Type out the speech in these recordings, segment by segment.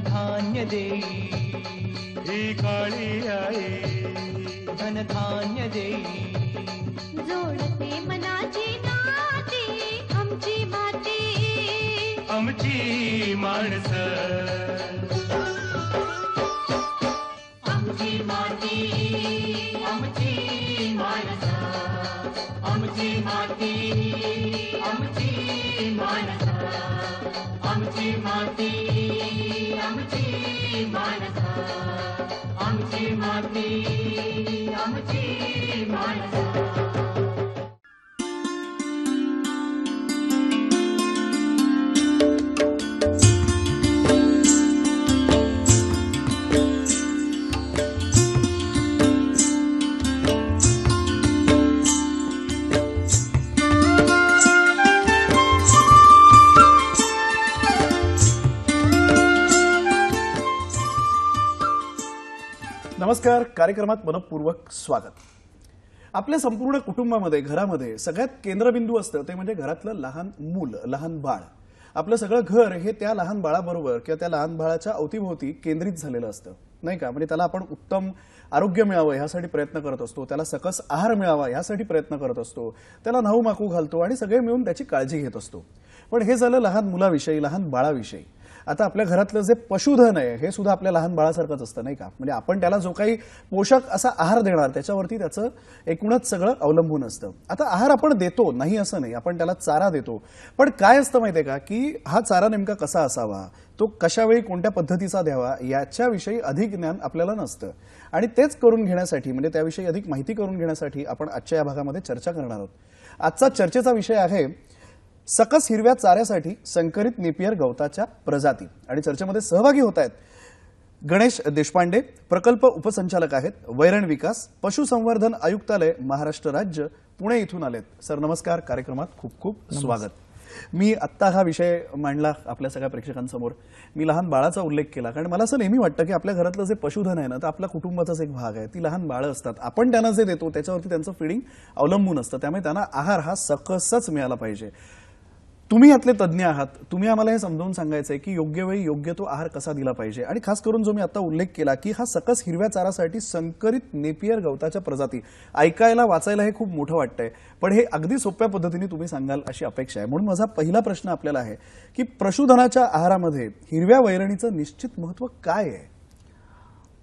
धनधान्य दे ही काळी आई धनधान्य दे आमची माती आमची आमची माती आमची माती आमची माती आमची मानसा, आमची माती आमची मानसा नमस्कार कार्यक्रमात मनपूर्वक स्वागत आपल्या संपूर्ण कुटुंबामध्ये घरामध्ये सगळ्यात केंद्रबिंदू असतं ते म्हणजे घरातलं लहान मूल लहान बाळ आपलं सगळं घर हे त्या लहान बाळाबरोबर किंवा त्या लहान बाळाच्या अवतीभोवती केंद्रित झालेलं असतं नाही का म्हणजे त्याला आपण उत्तम आरोग्य मिळावं ह्यासाठी प्रयत्न करत असतो त्याला सकस आहार मिळावा ह्यासाठी प्रयत्न करत असतो त्याला नाऊ माकू घालतो आणि सगळे मिळून त्याची काळजी घेत असतो पण हे झालं लहान मुलाविषयी लहान बाळाविषयी आता आपल्या घरातलं जे पशुधन आहे हे सुद्धा आपल्या लहान बाळासारखंच असतं नाही का म्हणजे आपण त्याला जो काही पोषक असा आहार देणार त्याच्यावरती त्याचं एकूणच सगळं अवलंबून असतं आता आहार आपण देतो नाही असं नाही आपण त्याला चारा देतो पण काय असतं माहिती आहे का की हा चारा नेमका कसा असावा तो कशावेळी कोणत्या पद्धतीचा द्यावा याच्याविषयी अधिक ज्ञान आपल्याला नसतं आणि तेच करून घेण्यासाठी म्हणजे त्याविषयी अधिक माहिती करून घेण्यासाठी आपण आजच्या या भागामध्ये चर्चा करणार आहोत आजचा चर्चेचा विषय आहे सकस हिरव्या चाऱ्यासाठी संकरित नेपियर गवताच्या प्रजाती आणि चर्चेमध्ये सहभागी होत आहेत गणेश देशपांडे प्रकल्प उपसंचालक आहेत वैरण विकास पशुसंवर्धन आयुक्तालय महाराष्ट्र राज्य पुणे इथून आलेत सर नमस्कार कार्यक्रमात खूप खूप स्वागत मी आत्ता हा विषय मांडला आपल्या सगळ्या प्रेक्षकांसमोर मी लहान बाळाचा उल्लेख केला कारण मला असं नेहमी वाटतं की आपल्या घरातलं जे पशुधन आहे ना तर आपल्या कुटुंबाचाच एक भाग आहे ती लहान बाळं असतात आपण त्यांना जे देतो त्याच्यावरती त्यांचं फिडिंग अवलंबून असतं त्यामुळे त्यांना आहार हा सकसच मिळाला पाहिजे तुम्ही यातले तज्ज्ञ आहात तुम्ही आम्हाला हे समजावून सांगायचं आहे की योग्य वेळी योग्य तो आहार कसा दिला पाहिजे आणि खास करून जो मी आता उल्लेख केला की हा सकस हिरव्या चारासाठी संकरित नेपियर गवताच्या प्रजाती ऐकायला वाचायला हे खूप मोठं वाटतंय पण हे अगदी सोप्या पद्धतीने तुम्ही सांगाल अशी अपेक्षा आहे म्हणून माझा पहिला प्रश्न आपल्याला आहे की पशुधनाच्या आहारामध्ये हिरव्या वैरणीचं निश्चित महत्व काय आहे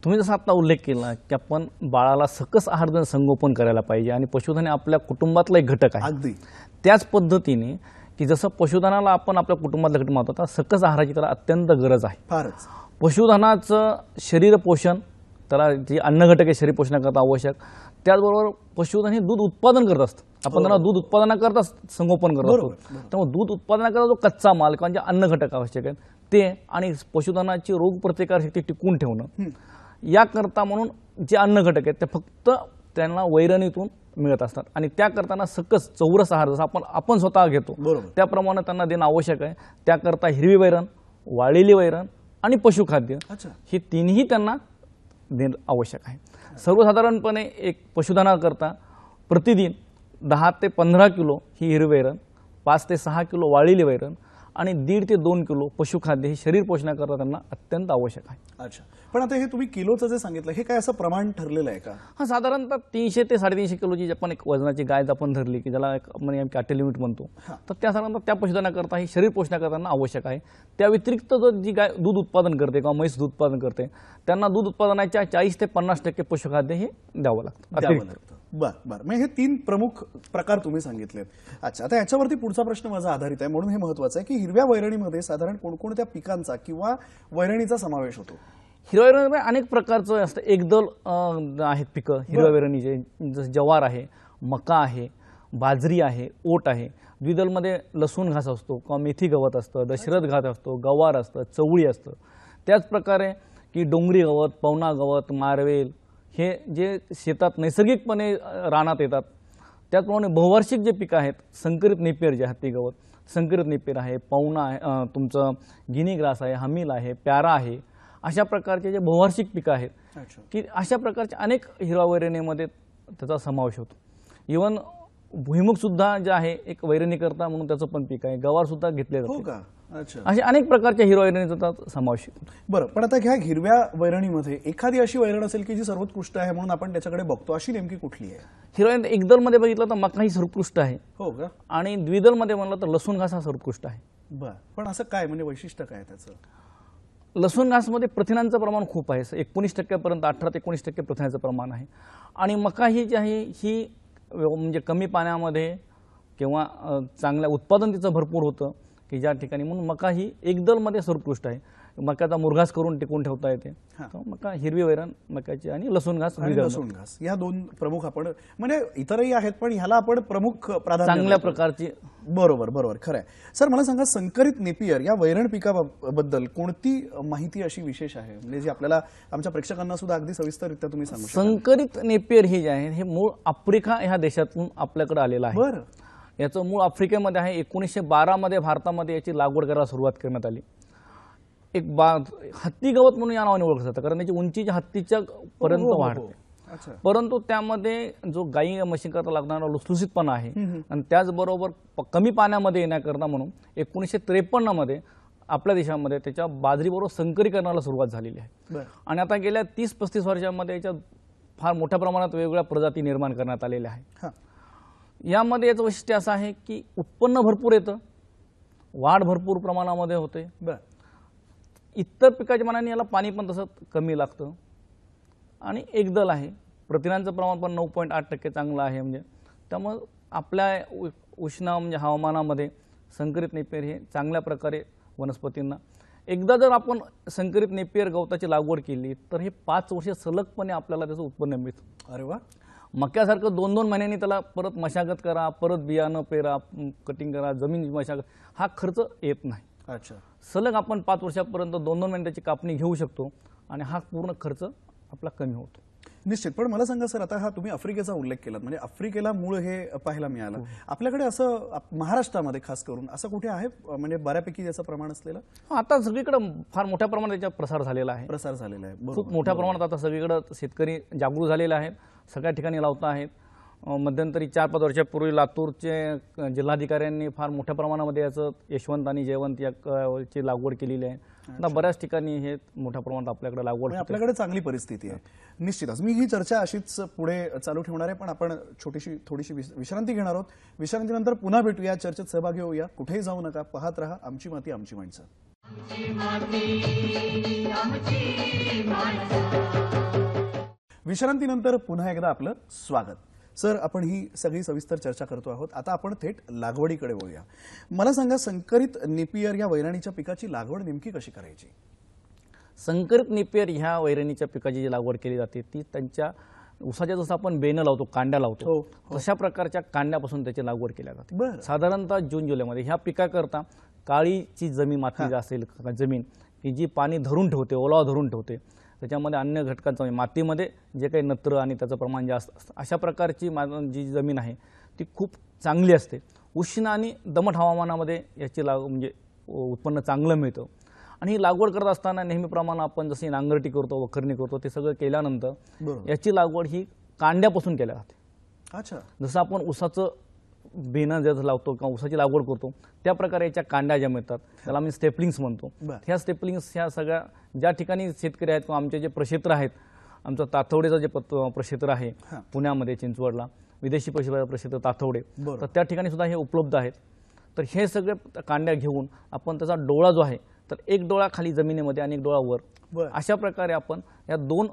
तुम्ही जसा आता उल्लेख केला की आपण बाळाला सकस आहार संगोपन करायला पाहिजे आणि पशुधन आपल्या कुटुंबातला एक घटक आहे अगदी त्याच पद्धतीने की जसं पशुधनाला आपण आपल्या कुटुंबात लक्ष मारतो सकस आहाराची त्याला अत्यंत गरज आहे फारच पशुधनाचं शरीर पोषण त्याला जी घटक आहे शरीर पोषणाकरता आवश्यक त्याचबरोबर पशुधन हे दूध उत्पादन करत असतं आपण त्यांना दूध उत्पादनाकरता संगोपन करत असतो त्यामुळे दूध उत्पादनाकरता जो कच्चा माल किंवा जे अन्न घटक आवश्यक आहेत ते आणि पशुधनाची रोगप्रतिकारशक्ती टिकून ठेवणं याकरता म्हणून जे अन्न घटक आहेत ते फक्त त्यांना वैरणीतून मिळत असतात आणि त्या करताना सकस चौरस आहार जसं आपण आपण स्वतः घेतो त्याप्रमाणे त्यांना देणं आवश्यक आहे त्याकरता हिरवी वैरण वाळलेली वैरण आणि पशुखाद्य अच्छा ही तिन्ही त्यांना देणं आवश्यक आहे सर्वसाधारणपणे एक पशुधनाकरता प्रतिदिन दहा ते पंधरा किलो ही हिरवी वैरण पाच ते सहा किलो वाळलेली वैरण आणि दीड ते दोन किलो पशुखाद्य हे शरीर पोषणाकरता त्यांना अत्यंत आवश्यक आहे अच्छा पण आता हे तुम्ही किलोचं जे सांगितलं हे काय असं प्रमाण ठरलेलं आहे का हा साधारणतः तीनशे ते साडेतीनशे किलोची आपण एक वजनाची गाय आपण धरली की ज्याला एक कॅटे लिमिट म्हणतो तर त्या साधारणतः त्या पशुधनाकरता हे शरीर करताना आवश्यक आहे त्या व्यतिरिक्त जर जी गाय दूध उत्पादन करते किंवा म्हैस दूध उत्पादन करते त्यांना दूध उत्पादनाच्या चाळीस ते पन्नास टक्के पशुखाद्य हे द्यावं लागतं बर बर म्हणजे हे तीन प्रमुख प्रकार तुम्ही सांगितलेत अच्छा आता याच्यावरती पुढचा प्रश्न माझा आधारित आहे म्हणून हे महत्वाचं आहे की हिरव्या वैरणीमध्ये साधारण कोणकोणत्या पिकांचा किंवा वैरणीचा समावेश होतो हिरव्या वैरणीमध्ये अनेक प्रकारचं असतं एकदल आहेत पिकं हिरव्या वैरणीचे जसं जवार आहे मका आहे बाजरी आहे ओट आहे द्विदलमध्ये लसूण घास असतो किंवा मेथी गवत असतं दशरथ घास असतो गवार असतं चवळी असतं त्याचप्रकारे की डोंगरी गवत पवना गवत मारवेल हे जे शेतात नैसर्गिकपणे रानात येतात त्याचप्रमाणे बहुवार्षिक जे पिकं आहेत संकरित नेपेर जे आहेत ते गवत संकरित नेपेर आहे पाहुणा आहे तुमचं गिनी ग्रास आहे हमील आहे प्यारा आहे अशा प्रकारचे जे बहुवार्षिक पिकं आहेत की अशा प्रकारच्या अनेक हिरवा वैरणीमध्ये त्याचा समावेश होतो इवन भुईमुखसुद्धा जे आहे एक वैरणीकरता म्हणून त्याचं पण पीक आहे गवारसुद्धा घेतले जाते हो असे अनेक प्रकारच्या हिरो वैरणीचा समावेश बरं पण आता ह्या हिरव्या वैरणीमध्ये एखादी अशी वैरण असेल की जी सर्वोत्कृष्ट आहे म्हणून आपण त्याच्याकडे बघतो अशी नेमकी कुठली आहे हिरोईन एकदल मध्ये बघितलं तर मका ही सर्वोत्कृष्ट आहे हो का आणि द्विदल मध्ये म्हणलं तर लसूण घास हा सर्वोत्कृष्ट आहे बरं पण असं काय म्हणजे वैशिष्ट्य काय त्याचं लसूण घासमध्ये प्रथिनांचं प्रमाण खूप आहे एकोणीस टक्क्यापर्यंत अठरा ते एकोणीस टक्के प्रथिनाचं प्रमाण आहे आणि मका ही जी आहे ही म्हणजे कमी पाण्यामध्ये किंवा चांगल्या उत्पादन तिचं भरपूर होतं की ज्या ठिकाणी म्हणून मका ही एकदल मध्ये सर्वोत्कृष्ट आहे मक्याचा मुरघास करून टिकून ठेवता येते मका हिरवी वैरण मक्याची आणि लसूण घास लसूण घास या दोन प्रमुख आपण म्हणजे इतरही आहेत पण ह्याला आपण प्रमुख प्राधान्य चांगल्या प्रकारची बरोबर बरोबर खरं आहे सर मला सांगा संकरित नेपियर या वैरण पिकाबद्दल कोणती माहिती अशी विशेष आहे म्हणजे जी आपल्याला आमच्या प्रेक्षकांना सुद्धा अगदी सविस्तररित्या तुम्ही सांगू संकरित नेपियर हे जे आहे हे मूळ आफ्रिका ह्या देशातून आपल्याकडे आलेलं आहे बरं याचं मूळ आफ्रिकेमध्ये आहे एकोणीसशे बारामध्ये भारतामध्ये याची लागवड करायला सुरुवात करण्यात आली एक बा हत्ती गवत म्हणून या नावाने ओळखलं जातं कारण त्याची उंची हत्तीच्या पर्यंत हो, हो, हो. वाढते परंतु त्यामध्ये जो गाई करता लागणारा लुसलुसितपणा आहे आणि त्याचबरोबर कमी पाण्यामध्ये येण्याकरता म्हणून एकोणीसशे मध्ये आपल्या देशामध्ये त्याच्या बाजरीबरोबर संकरीकरणाला सुरुवात झालेली आहे आणि आता गेल्या तीस पस्तीस वर्षामध्ये याच्या फार मोठ्या प्रमाणात वेगवेगळ्या प्रजाती निर्माण करण्यात आलेल्या आहेत यामध्ये याचं वैशिष्ट्य असं आहे की उत्पन्न भरपूर येतं वाढ भरपूर प्रमाणामध्ये होते बरं इतर पिकाच्या मानाने याला पाणी पण तसं कमी लागतं आणि एकदल आहे प्रथिनांचं प्रमाण पण नऊ पॉईंट आठ टक्के चांगलं आहे म्हणजे त्यामुळं आपल्या उष्ण म्हणजे हवामानामध्ये संकरित नेपेर हे चांगल्या प्रकारे वनस्पतींना एकदा जर आपण संकरित नेपियर गवताची लागवड केली तर हे पाच वर्ष सलगपणे आपल्याला त्याचं उत्पन्न मिळतं अरे वा मक्यासारखं दोन दोन महिन्यांनी त्याला परत मशागत करा परत बियाणं पेरा कटिंग करा जमीन मशागत हा खर्च येत नाही अच्छा सलग आपण पाच वर्षापर्यंत दोन दोन महिन्याची कापणी घेऊ शकतो आणि हा पूर्ण खर्च आपला कमी होतो निश्चित पण मला सांगा सर आता हा तुम्ही आफ्रिकेचा उल्लेख केलात म्हणजे आफ्रिकेला मूळ हे पाहायला मिळालं हो. आपल्याकडे असं महाराष्ट्रामध्ये खास करून असं कुठे आहे म्हणजे बऱ्यापैकी याचं प्रमाण असलेलं हो, आता सगळीकडे फार मोठ्या प्रमाणात याचा प्रसार झालेला आहे प्रसार झालेला आहे खूप मोठ्या प्रमाणात आता सगळीकडे शेतकरी जागरूक झालेले आहेत सगळ्या ठिकाणी लावता आहेत मध्यंतरी चार पाच वर्षापूर्वी लातूरचे जिल्हाधिकाऱ्यांनी फार मोठ्या प्रमाणामध्ये याचं यशवंत आणि जयवंत याची लागवड केलेली आहे आता बऱ्याच ठिकाणी हे मोठ्या प्रमाणात आपल्याकडे लागवड म्हणजे आपल्याकडे चांगली परिस्थिती आहे निश्चितच मी ही चर्चा अशीच पुढे चालू ठेवणार आहे पण आपण छोटीशी थोडीशी विश्रांती घेणार आहोत विश्रांतीनंतर पुन्हा भेटूया चर्चेत सहभागी होऊया कुठेही जाऊ नका पाहत राहा आमची माती आमची माणसं विश्रांतीनंतर पुन्हा एकदा आपलं स्वागत सर आपण ही सगळी सविस्तर चर्चा करतो आहोत आता आपण थेट लागवडीकडे वळूया मला सांगा संकरित निपियर या वैरणीच्या पिकाची लागवड नेमकी कशी करायची संकरित निपियर ह्या वैरणीच्या पिकाची जी लागवड केली जाते ती त्यांच्या उसाच्या जसं आपण बेनं लावतो कांड्या लावतो हो, हो, तशा प्रकारच्या कांड्यापासून त्याची लागवड केल्या जाते साधारणतः जून जुलैमध्ये ह्या पिकाकरता काळीची जमीन माती असेल जमीन की जी पाणी धरून ठेवते ओलावा धरून ठेवते त्याच्यामध्ये अन्य घटकांचा म्हणजे मातीमध्ये जे काही नत्र आणि त्याचं प्रमाण जास्त असतं अशा प्रकारची मा जी जमीन आहे ती खूप चांगली असते उष्ण आणि दमट हवामानामध्ये याची लाग म्हणजे उत्पन्न चांगलं मिळतं आणि ही लागवड करत असताना नेहमीप्रमाणे आपण जशी नांगरटी करतो वखरणी करतो ते सगळं केल्यानंतर याची लागवड ही कांड्यापासून केल्या जाते अच्छा जसं आपण उसाचं बेना जर लावतो किंवा ऊसाची लागवड करतो त्या प्रकारे याच्या कांड्या ज्या मिळतात त्याला आम्ही स्टेपलिंग्स म्हणतो ह्या स्टेपलिंग्स ह्या सगळ्या ज्या ठिकाणी शेतकरी आहेत किंवा आमचे जे प्रक्षेत्र आहेत आमचं तातवडेचं जे प्रक्षेत्र आहे पुण्यामध्ये चिंचवडला विदेशी पशुपालन प्रक्षेत्र तातवडे तर त्या ठिकाणी सुद्धा हे उपलब्ध आहेत तर हे सगळे कांड्या घेऊन आपण त्याचा डोळा जो आहे तर एक डोळा खाली जमिनीमध्ये आणि एक डोळा वर अशा प्रकारे आपण या दोन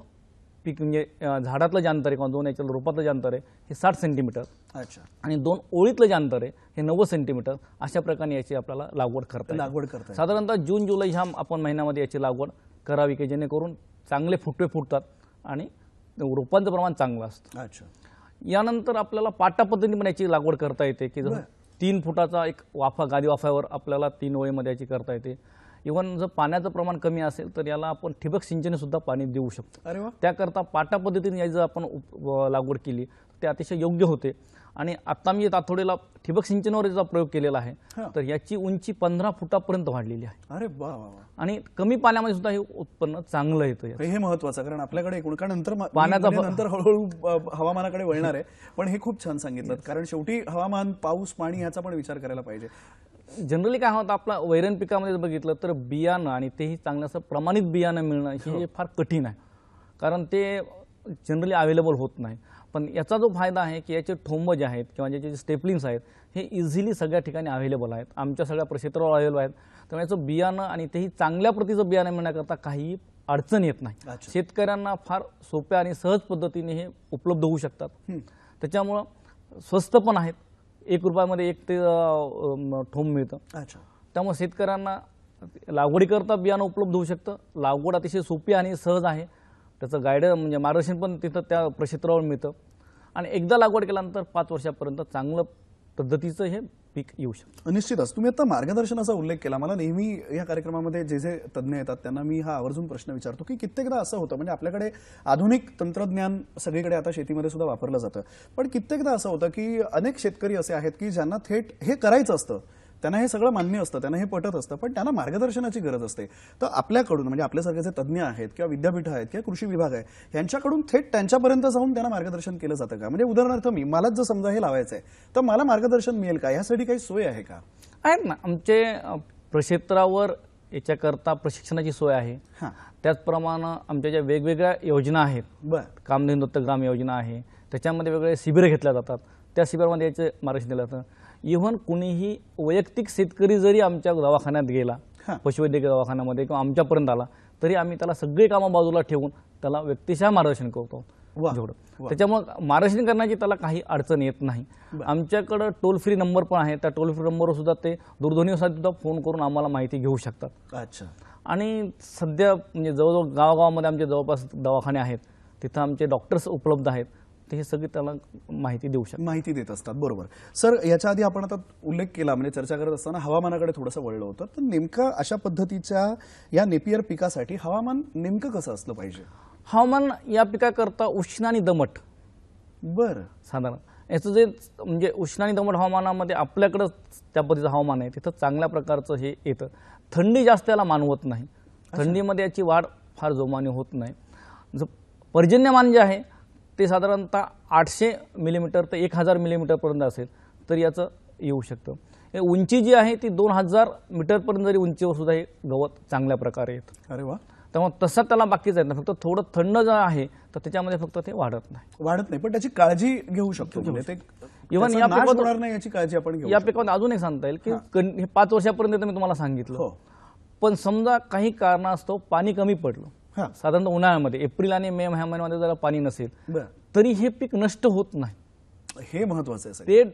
पीक म्हणजे झाडातलं जे अंतर आहे किंवा दोन याच्या रोपातलं जे अंतर आहे हे साठ सेंटीमीटर अच्छा आणि दोन ओळीतलं जे अंतर आहे हे नव्वद सेंटीमीटर अशा प्रकारे याची आपल्याला लागवड करता लागवड करतात साधारणतः जून जुलै ह्या आपण महिन्यामध्ये याची लागवड करावी की जेणेकरून चांगले फुटवे फुटतात आणि रोपांचं प्रमाण चांगलं असतं अच्छा यानंतर आपल्याला पाटा पद्धतीने पण याची लागवड करता येते की जसं तीन फुटाचा एक वाफा गादी वाफ्यावर आपल्याला तीन ओळीमध्ये याची करता येते इव्हन जर पाण्याचं प्रमाण कमी असेल तर याला आपण ठिबक सुद्धा पाणी देऊ शकतो अरे त्याकरता पाटा पद्धतीने याची जर आपण लागवड केली ते अतिशय योग्य होते आणि आता मी तातोडीला ठिबक सिंचनावर याचा प्रयोग केलेला आहे तर याची उंची पंधरा फुटापर्यंत वाढलेली आहे अरे वा आणि कमी पाण्यामध्ये सुद्धा हे उत्पन्न चांगलं येतं हे महत्वाचं कारण आपल्याकडे एकूण कारण नंतर पाण्याचा म्हणजे नंतर हळूहळू हवामानाकडे वळणार आहे पण हे खूप छान सांगितलं कारण शेवटी हवामान पाऊस पाणी याचा पण विचार करायला पाहिजे जनरली काय होतं आपला वैरण पिकामध्ये बघितलं तर बियाणं आणि तेही चांगलं असं प्रमाणित बियाणं मिळणं हे हो. फार कठीण आहे कारण ते जनरली अवेलेबल होत नाही पण याचा जो फायदा आहे की याचे ठोंब जे आहेत किंवा ज्याचे जे स्टेपलिंग्स आहेत हे इझिली सगळ्या ठिकाणी अवेलेबल आहेत आमच्या सगळ्या प्रक्षेत्रावर अवेलेबल आहेत त्यामुळे याचं बियाणं आणि तेही चांगल्या प्रतीचं बियाणं मिळण्याकरता काही अडचण येत नाही शेतकऱ्यांना फार सोप्या आणि सहज पद्धतीने हे उपलब्ध होऊ शकतात त्याच्यामुळं स्वस्त पण आहेत एक रुपयामध्ये एक ते ठोंब मिळतं अच्छा त्यामुळे शेतकऱ्यांना लागवडीकरता बियाणं उपलब्ध होऊ शकतं लागवड अतिशय सोपी आणि सहज आहे त्याचं गायड म्हणजे मार्गदर्शन पण तिथं त्या प्रक्षेत्रावर मिळतं आणि एकदा लागवड केल्यानंतर पाच वर्षापर्यंत चांगलं पद्धतीचं हे पीक येऊ शकतं निश्चितच तुम्ही आता मार्गदर्शनाचा उल्लेख केला मला नेहमी या कार्यक्रमामध्ये जे जे तज्ज्ञ येतात त्यांना मी हा आवर्जून प्रश्न विचारतो की कित्येकदा असं होतं म्हणजे आपल्याकडे आधुनिक तंत्रज्ञान सगळीकडे आता शेतीमध्ये सुद्धा वापरलं जातं पण कित्येकदा असं होतं की अनेक शेतकरी असे आहेत की ज्यांना थेट हे करायचं असतं त्यांना हे सगळं मान्य असतं त्यांना हे पटत असतं पण त्यांना मार्गदर्शनाची गरज असते तर आपल्याकडून म्हणजे आपल्यासारखे जे तज्ज्ञ आहेत किंवा विद्यापीठ आहेत किंवा कृषी विभाग आहे यांच्याकडून थेट त्यांच्यापर्यंत जाऊन त्यांना मार्गदर्शन केलं जातं का म्हणजे उदाहरणार्थ मी मलाच जर समजा हे लावायचं आहे तर मला मार्गदर्शन मिळेल का यासाठी काही सोय आहे का आहेत ना आमचे प्रक्षेत्रावर याच्याकरता प्रशिक्षणाची सोय आहे त्याचप्रमाणे आमच्या ज्या वेगवेगळ्या योजना आहेत कामधेंदुत्त ग्राम योजना आहे त्याच्यामध्ये वेगवेगळे शिबिरं घेतल्या जातात त्या शिबिरामध्ये याचे मार्गदर्शन दिलं जातं इव्हन कुणीही वैयक्तिक शेतकरी जरी आमच्या दवाखान्यात गेला पशुवैद्यकीय दवाखान्यामध्ये किंवा आमच्यापर्यंत आला तरी आम्ही त्याला सगळी कामं बाजूला ठेवून त्याला व्यक्तिशः मार्गदर्शन करतो त्याच्यामुळे मार्गदर्शन करण्याची त्याला काही अडचण येत नाही आमच्याकडं टोल फ्री नंबर पण आहे त्या टोल फ्री नंबरवर सुद्धा ते दूरध्वनीसाठी सुद्धा फोन करून आम्हाला माहिती घेऊ शकतात अच्छा आणि सध्या म्हणजे जवळजवळ गावागावामध्ये आमचे जवळपास दवाखाने आहेत तिथं आमचे डॉक्टर्स उपलब्ध आहेत तर हे सगळे त्याला माहिती देऊ शकतात माहिती देत असतात बरोबर सर याच्या आधी आपण आता उल्लेख केला म्हणजे चर्चा करत असताना हवामानाकडे थोडंसं वळलं होतं तर नेमकं अशा पद्धतीच्या या नेपियर पिकासाठी हवामान नेमकं कसं असलं पाहिजे हवामान या पिकाकरता उष्ण आणि दमट बरं साधारण याचं जे म्हणजे उष्ण आणि दमट हवामानामध्ये आपल्याकडं त्या पद्धतीचं हवामान आहे तिथं चांगल्या प्रकारचं हे येतं थंडी जास्त याला मानवत नाही थंडीमध्ये याची वाढ फार जोमाने होत नाही जो पर्जन्यमान जे आहे ते साधारणतः आठशे मिलीमीटर ते एक हजार मिलीमीटरपर्यंत असेल तर याचं येऊ शकतं उंची जी आहे ती दोन हजार मीटरपर्यंत जरी उंचीवर सुद्धा हे गवत चांगल्या प्रकारे येत अरे वा त्यामुळे तसा त्याला बाकीच येत नाही फक्त थोडं थंड जर आहे तर त्याच्यामध्ये फक्त ते वाढत नाही वाढत नाही पण त्याची काळजी घेऊ शकतो इव्हन या पिकात याची काळजी आपण या पिकात अजून एक सांगता येईल की पाच वर्षापर्यंत मी तुम्हाला सांगितलं हो. पण समजा काही कारण असतो पाणी कमी पडलं हा. साधारणतः उन्हाळ्यामध्ये एप्रिल आणि मे महिन्यामध्ये जरा पाणी नसेल तरी हे पीक नष्ट होत नाही हे महत्वाचं आहे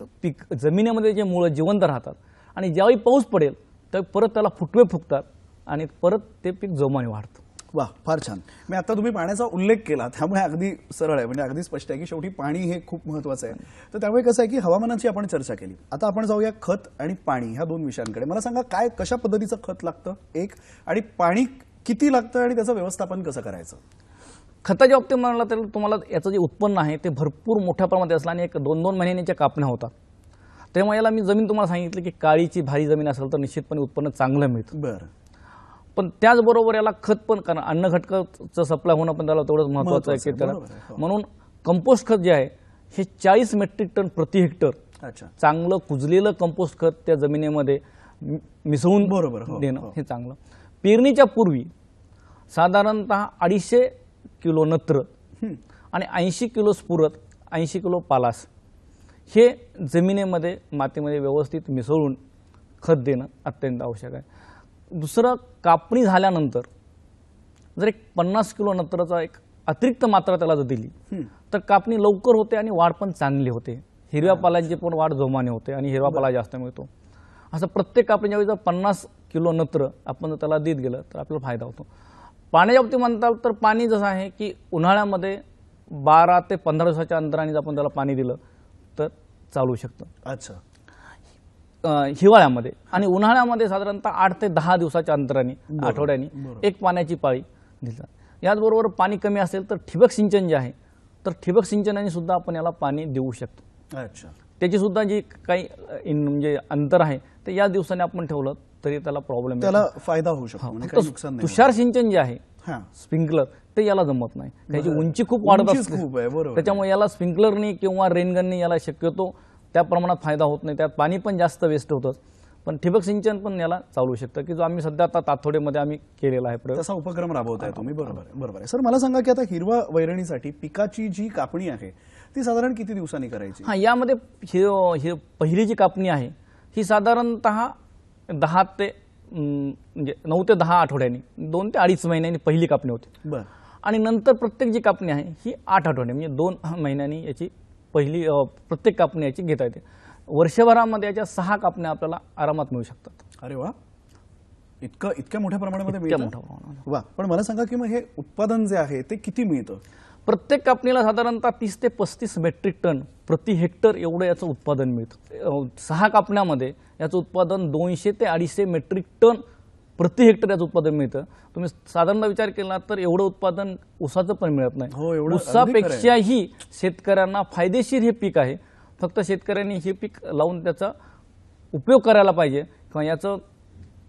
ते पीक जमिनीमध्ये जे मुळं जिवंत राहतात आणि ज्यावेळी पाऊस पडेल तर परत त्याला फुटवे फुकतात आणि परत ते पीक जोमाने वाढतं वा फार छान मी आता तुम्ही पाण्याचा उल्लेख केला त्यामुळे अगदी सरळ आहे म्हणजे अगदी स्पष्ट आहे की शेवटी पाणी हे खूप महत्वाचं आहे तर त्यामुळे कसं आहे की हवामानाची आपण चर्चा केली आता आपण जाऊया खत आणि पाणी ह्या दोन विषयांकडे मला सांगा काय कशा पद्धतीचं खत लागतं एक आणि पाणी किती लागतं आणि त्याचं व्यवस्थापन कसं करायचं खताच्या बाबतीत म्हणाला तर तुम्हाला याचं जे उत्पन्न आहे ते भरपूर मोठ्या प्रमाणात असलं आणि एक दोन दोन महिन्यांच्या कापण्या होतात तेव्हा याला मी जमीन तुम्हाला सांगितलं की काळीची भारी जमीन असेल तर निश्चितपणे उत्पन्न चांगलं मिळतं बरं पण त्याचबरोबर याला खत पण कारण अन्न घटकाचं सप्लाय होणं पण त्याला तेवढंच महत्त्वाचं आहे की हो. म्हणून कंपोस्ट खत जे आहे हे चाळीस मेट्रिक टन प्रति हेक्टर अच्छा चांगलं कुजलेलं कंपोस्ट खत त्या जमिनीमध्ये मिसळून बरोबर हो, देणं हो. हे चांगलं पेरणीच्या पूर्वी साधारणत अडीचशे किलो नत्र आणि ऐंशी किलो स्फुरत ऐंशी किलो पालास हे जमिनीमध्ये मातीमध्ये व्यवस्थित मिसळून खत देणं अत्यंत आवश्यक आहे दुसरं कापणी झाल्यानंतर जर एक पन्नास किलो नत्राचा एक अतिरिक्त मात्रा त्याला जर दिली तर कापणी लवकर होते आणि वाढ पण चांगली होते हिरव्या पालांची पण वाढ जोमाने होते आणि हिरवा पाला जास्त मिळतो असं प्रत्येक कापणीच्या वेळी जर पन्नास किलो नत्र आपण जर त्याला देत गेलं तर आपला फायदा होतो पाण्याच्या बाबतीत म्हणताल तर पाणी जसं आहे की उन्हाळ्यामध्ये बारा ते पंधरा दिवसाच्या अंतराने जर आपण त्याला पाणी दिलं तर चालू शकतं अच्छा हिवाळ्यामध्ये आणि उन्हाळ्यामध्ये साधारणतः आठ ते दहा दिवसाच्या अंतराने आठवड्याने एक पाण्याची पाळी दिली याचबरोबर पाणी कमी असेल तर ठिबक सिंचन जे आहे तर ठिबक सिंचनाने सुद्धा आपण याला पाणी देऊ शकतो अच्छा त्याची सुद्धा जी काही म्हणजे अंतर आहे ते या दिवसाने आपण ठेवलं तरी त्याला प्रॉब्लेम त्याला फायदा होऊ शकतो म्हणजे नुकसान तुषार सिंचन जे आहे स्प्रिंकलर ते याला जमत नाही त्याची उंची खूप वाढत असते त्याच्यामुळे याला स्प्रिंकलरने किंवा रेनगननी याला शक्यतो त्या प्रमाणात फायदा होत नाही त्यात पाणी पण जास्त वेस्ट होतं पण ठिबक सिंचन पण याला चालू शकतं की जो आम्ही सध्या आता तातोडेमध्ये आम्ही केलेला आहे तसा उपक्रम राबवताय तुम्ही बरोबर आहे बरोबर आहे सर मला सांगा की आता हिरवा वैरणीसाठी पिकाची जी कापणी आहे ती साधारण किती दिवसांनी करायची हा यामध्ये पहिली जी कापणी आहे ही साधारणतः दहा ते म्हणजे नऊ ते दहा आठवड्यांनी दोन ते अडीच महिन्यांनी पहिली कापणी होते आणि नंतर प्रत्येक जी कापणी आहे ही आठ आठवडे म्हणजे दोन महिन्यांनी याची पहिली प्रत्येक कापणी याची घेता येते वर्षभरामध्ये याच्या सहा कापण्या आपल्याला आरामात मिळू शकतात अरे वा इतकं इतक्या मोठ्या प्रमाणामध्ये मिळतं मोठ्या प्रमाणात वा पण मला सांगा की मग हे उत्पादन जे आहे ते किती मिळतं प्रत्येक कापणीला साधारणतः तीस ते पस्तीस मेट्रिक टन प्रति हेक्टर एवढं याचं उत्पादन मिळतं सहा कापण्यामध्ये याचं उत्पादन दोनशे ते अडीचशे मेट्रिक टन प्रति हेक्टर याचं उत्पादन मिळतं तुम्ही साधारणतः विचार केला तर एवढं उत्पादन ऊसाचं पण मिळत नाही हो, ऊसापेक्षाही शेतकऱ्यांना फायदेशीर हे पीक आहे फक्त शेतकऱ्यांनी हे पीक लावून त्याचा उपयोग करायला पाहिजे किंवा याचं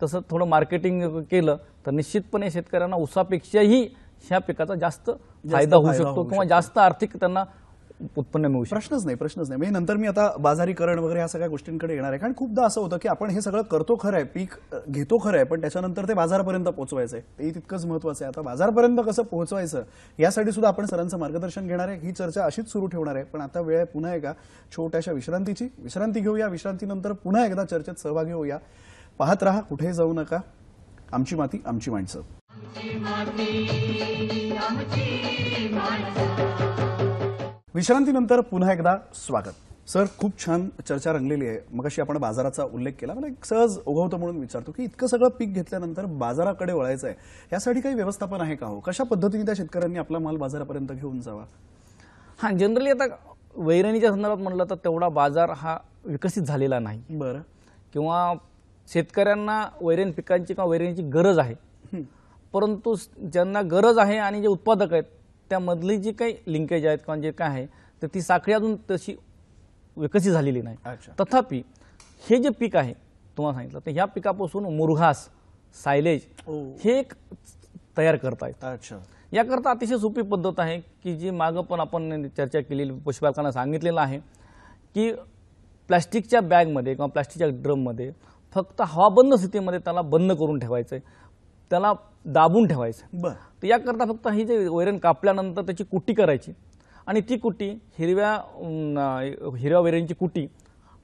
तसं थोडं मार्केटिंग केलं तर निश्चितपणे शेतकऱ्यांना ऊसापेक्षाही ह्या पिकाचा जास्त फायदा होऊ शकतो किंवा जास्त आर्थिक त्यांना उत्पन्न मिळू प्रश्नच नाही प्रश्नच नाही म्हणजे नंतर मी आता बाजारीकरण वगैरे ह्या सगळ्या गोष्टींकडे येणार आहे कारण खूपदा असं होतं की आपण हे सगळं करतो खरं आहे पीक घेतो खरं आहे पण त्याच्यानंतर ते बाजारपर्यंत पोहोचवायचंय आहे ते तितकंच महत्वाचं आहे आता बाजारपर्यंत कसं पोहोचवायचं यासाठी सुद्धा आपण सरांचं मार्गदर्शन घेणार आहे ही चर्चा अशीच सुरू ठेवणार आहे पण आता वेळ आहे पुन्हा एका छोट्याशा विश्रांतीची विश्रांती घेऊया विश्रांतीनंतर पुन्हा एकदा चर्चेत सहभागी होऊया पाहत राहा कुठेही जाऊ नका आमची माती आमची माणसं विश्रांतीनंतर पुन्हा एकदा स्वागत सर खूप छान चर्चा रंगलेली आहे मग अशी आपण बाजाराचा उल्लेख केला मला एक सहज ओघवतो म्हणून विचारतो की इतकं सगळं पीक घेतल्यानंतर बाजाराकडे वळायचं आहे यासाठी काही व्यवस्थापन आहे का हो कशा पद्धतीने त्या शेतकऱ्यांनी आपला माल बाजारापर्यंत घेऊन जावा हां जनरली आता वैरणीच्या संदर्भात म्हटलं तर तेवढा बाजार हा विकसित झालेला नाही बरं किंवा शेतकऱ्यांना वैरेन पिकांची किंवा वैरेनची गरज आहे परंतु ज्यांना गरज आहे आणि जे उत्पादक आहेत त्यामधली जी काही लिंकेज आहेत किंवा जे काय आहे तर ती साखळी अजून तशी विकसित झालेली नाही तथापि हे जे पीक आहे तुम्हाला सांगितलं तर ह्या पिकापासून मुरघास सायलेज हे एक तयार करतायत अच्छा याकरता अतिशय सोपी पद्धत आहे की जी मागं पण आपण चर्चा केलेली पशुपालकांना सांगितलेलं आहे की प्लॅस्टिकच्या बॅगमध्ये किंवा प्लॅस्टिकच्या ड्रममध्ये फक्त हवाबंद स्थितीमध्ये त्याला बंद करून ठेवायचं आहे त्याला दाबून ठेवायचं बरं तर याकरता फक्त ही जे वैरण कापल्यानंतर त्याची कुट्टी करायची आणि ती कुट्टी हिरव्या हिरव्या वैरणची कुटी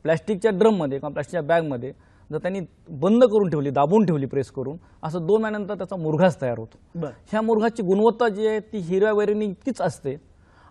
प्लॅस्टिकच्या ड्रममध्ये किंवा प्लॅस्टिकच्या बॅगमध्ये जर त्यांनी बंद करून ठेवली दाबून ठेवली प्रेस करून असं दोन महिन्यानंतर त्याचा मुरघास तयार होतो ह्या मुरघाची गुणवत्ता जी आहे ती हिरव्या वैरणी इतकीच असते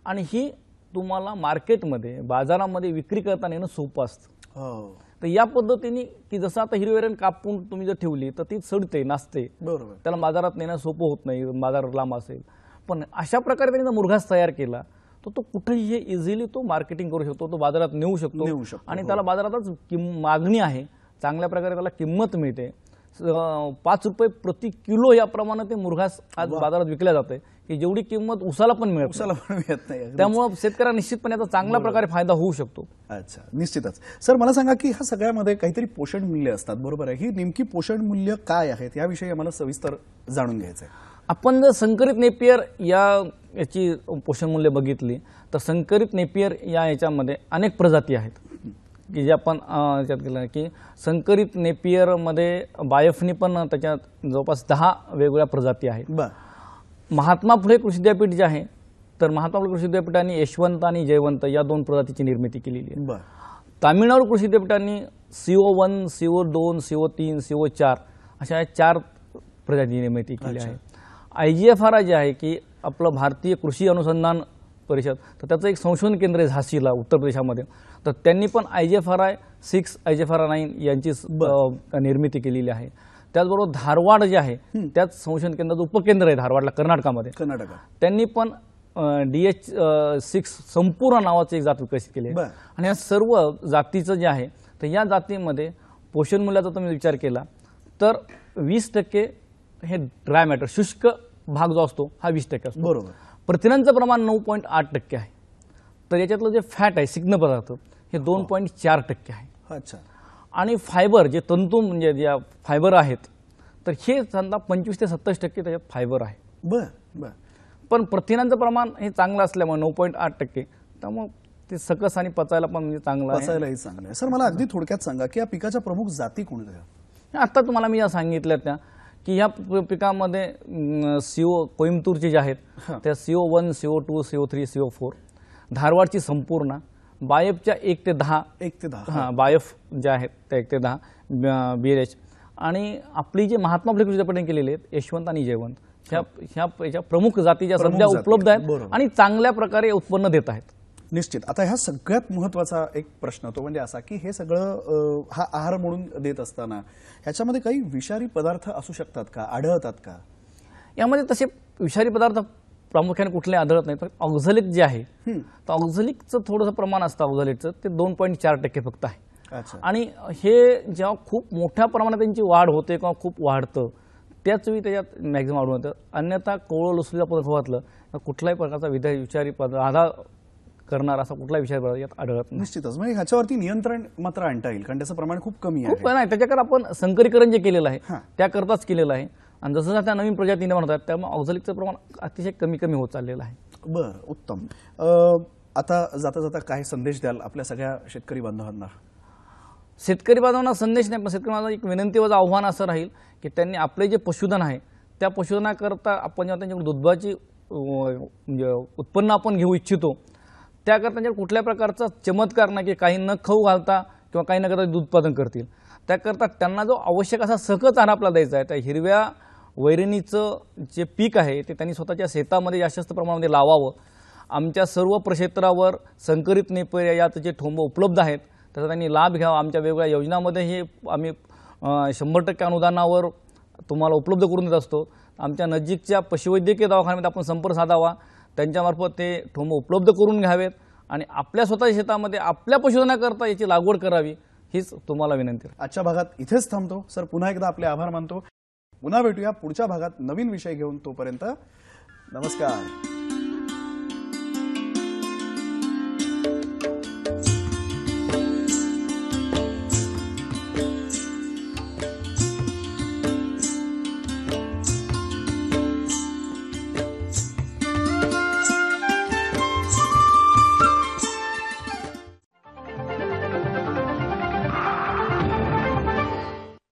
आणि ही तुम्हाला मार्केटमध्ये बाजारामध्ये विक्री करताना येणं सोपं असतं हो. तर या पद्धतीने की जसं आता हिरवेरण कापून तुम्ही जर ठेवली तर ती सडते नाचते बरोबर त्याला बाजारात नेणं सोपं होत नाही बाजार लांब असेल पण अशा प्रकारे त्यांनी जर मुरघास तयार केला तर तो कुठेही इझिली तो मार्केटिंग करू शकतो तो बाजारात नेऊ शकतो आणि हो. त्याला बाजारातच किम मागणी आहे चांगल्या प्रकारे त्याला किंमत मिळते पाच रुपये प्रति किलो या प्रमाणात ते मुरघास आज बाजारात विकल्या जाते की जेवढी किंमत उसाला पण मिळत उसाला पण मिळत नाही त्यामुळे शेतकऱ्या निश्चितपणे याचा चांगल्या प्रकारे फायदा होऊ शकतो अच्छा निश्चितच सर मला सांगा की ह्या सगळ्यामध्ये काहीतरी पोषण मूल्य असतात बरोबर आहे ही नेमकी पोषण मूल्य काय आहेत याविषयी आम्हाला सविस्तर जाणून घ्यायचं आहे आपण जर संकरित नेपियर या याची पोषण मूल्य बघितली तर संकरित नेपियर या याच्यामध्ये अनेक प्रजाती आहेत की जे आपण याच्यात केलं की संकरित नेपियरमध्ये बायोफनी पण त्याच्यात जवळपास दहा वेगवेगळ्या प्रजाती आहेत बर महात्मा फुले कृषी विद्यापीठ जे आहे तर महात्मा फुले कृषी विद्यापीठाने यशवंत आणि जयवंत या दोन प्रजातीची निर्मिती केलेली आहे बरं तामिळनाडू कृषी विद्यापीठांनी सीओ वन सीओ दोन सीओ तीन सीओ चार अशा चार प्रजाती निर्मिती केली आहे I G F R J आहे की आपलं भारतीय कृषी अनुसंधान परिषद तर त्याचं एक संशोधन केंद्र आहे झाशीला उत्तर प्रदेशामध्ये तर त्यांनी पण I J F R I six I J F R I nine यांची निर्मिती केलेली आहे त्याचबरोबर धारवाड जे आहे त्याच संशोधन केंद्राचं उपकेंद्र आहे धारवाडला कर्नाटकामध्ये कर्नाटक त्यांनी पण डी एच सिक्स संपूर्ण नावाचं एक जात विकसित केली आणि या सर्व जातीचं जे आहे तर या जातीमध्ये पोषण मूल्याचा तुम्ही विचार केला तर वीस टक्के हे ड्राय मॅटर शुष्क भाग जो असतो हा वीस टक्के असतो बरोबर प्रथिनांचं प्रमाण नऊ पॉईंट आठ टक्के आहे तर याच्यातलं जे फॅट आहे सिग्न पदार्थ हे दोन पॉईंट चार टक्के आहे अच्छा आणि फायबर जे तंतू म्हणजे ज्या फायबर आहेत तर हे समजा पंचवीस ते सत्तावीस टक्के त्याच्यात फायबर आहे बरं बरं पण प्रथिनांचं प्रमाण हे चांगलं असल्यामुळे नऊ पॉईंट आठ टक्के त्यामुळं ते सकस आणि पचायला पण म्हणजे चांगलं पचायलाही चांगलं आहे सर मला अगदी थोडक्यात सांगा की या पिकाच्या प्रमुख जाती कोणत्या आत्ता तुम्हाला मी या सांगितल्या त्या की ह्या पिकामध्ये सी ओ कोइमतूरचे जे आहेत त्या O one O two CO three CO four धारवाडची संपूर्ण बायफच्या एक ते दहा एक ते दहा हां बायफ ज्या आहेत त्या एक ते दहा बी एच आणि आपली जे महात्मा फुले कृषी केलेले आहेत यशवंत आणि जयवंत ह्या ह्या प्रमुख जातीच्या सध्या उपलब्ध आहेत आणि चांगल्या प्रकारे उत्पन्न देत आहेत निश्चित आता ह्या सगळ्यात महत्त्वाचा एक प्रश्न तो म्हणजे असा की हे सगळं हा आहार म्हणून देत असताना ह्याच्यामध्ये काही विषारी पदार्थ असू शकतात का आढळतात का यामध्ये तसे विषारी पदार्थ प्रामुख्याने कुठले आढळत नाही फक्त ऑक्झलिक जे आहे तर ऑक्झलिकचं थोडंसं प्रमाण असतं ऑक्झलिकचं ते दोन पॉईंट चार टक्के फक्त आहे आणि हे जेव्हा खूप मोठ्या प्रमाणात त्यांची वाढ होते किंवा खूप वाढतं त्याचवी त्याच्यात मॅक्झिमम आढळून येतं अन्यथा कोवळं वाटलं तर कुठल्याही प्रकारचा विधा विचारी पदार्थ आधा करणार असा कुठला विषय यात आढळत निश्चितच म्हणजे ह्याच्यावरती नियंत्रण मात्र आणता येईल कारण त्याचं प्रमाण खूप कमी आहे पण नाही त्याच्याकडे आपण संकरीकरण जे केलेलं आहे त्याकरताच केलेलं आहे आणि जसं त्या नवीन प्रजाती निर्माण होतात त्यामुळे ऑक्झॉलिकचं प्रमाण अतिशय कमी कमी होत चाललेलं आहे बरं उत्तम आता जाता जाता काय संदेश द्याल आपल्या सगळ्या शेतकरी बांधवांना शेतकरी बांधवांना संदेश नाही पण शेतकरी बांधवांना एक वजा आव्हान असं राहील की त्यांनी आपले जे पशुधन आहे त्या पशुधनाकरता आपण जेव्हा त्यांच्याकडून दुधवाची म्हणजे उत्पन्न आपण घेऊ इच्छितो त्याकरता त्यांच्या म्हणजे कुठल्या प्रकारचा चमत्कार नाही की काही न खाऊ घालता किंवा काही न करता दूध उत्पादन करतील त्याकरता त्यांना जो आवश्यक असा सकत आहार आपला द्यायचा आहे त्या हिरव्या वैरणीचं जे पीक आहे ते त्यांनी स्वतःच्या शेतामध्ये जास्त प्रमाणामध्ये लावावं आमच्या सर्व प्रक्षेत्रावर संकरित नेपर्या यात जे ठोंब उपलब्ध आहेत त्याचा त्यांनी लाभ घ्यावा आमच्या वेगवेगळ्या योजनामध्ये हे आम्ही शंभर टक्के अनुदानावर तुम्हाला उपलब्ध करून देत असतो आमच्या नजीकच्या पशुवैद्यकीय दवाखान्यामध्ये आपण संपर्क साधावा त्यांच्यामार्फत ते ठोंब उपलब्ध करून घ्यावेत आणि आपल्या स्वतःच्या शेतामध्ये आपल्या पशुधनाकरता याची लागवड करावी हीच तुम्हाला विनंती आहे आजच्या भागात इथेच थांबतो सर पुन्हा एकदा आपले आभार मानतो पुन्हा भेटूया पुढच्या भागात नवीन विषय घेऊन तोपर्यंत नमस्कार